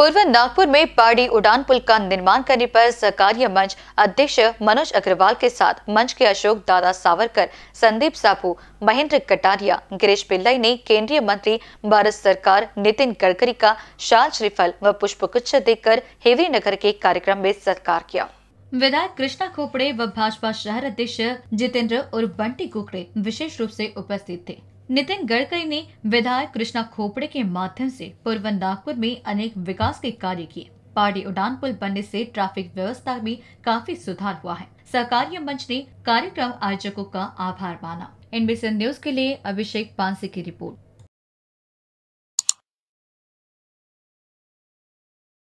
पूर्व नागपुर में पाड़ी उड़ान पुल का निर्माण करने पर सहकारी मंच अध्यक्ष मनोज अग्रवाल के साथ मंच के अशोक दादा सावरकर संदीप सापू महेंद्र कटारिया गिरीश पिल्लई ने केंद्रीय मंत्री भारत सरकार नितिन गडकरी का शाल श्रीफल व पुष्पगुच्छ देकर हेवरी नगर के कार्यक्रम में सत्कार किया विधायक कृष्णा खोपड़े व भाजपा शहर अध्यक्ष जितेंद्र और बंटी कुकड़े विशेष रूप से उपस्थित थे नितिन गडकरी ने विधायक कृष्णा खोपड़े के माध्यम से पूर्व नागपुर में अनेक विकास के कार्य किए पार्टी उड़ान पुल बनने से ट्रैफिक व्यवस्था में काफी सुधार हुआ है सहकार्य मंच ने कार्यक्रम आयोजकों का आभार माना एनबीसी न्यूज के लिए अभिषेक पांसी की रिपोर्ट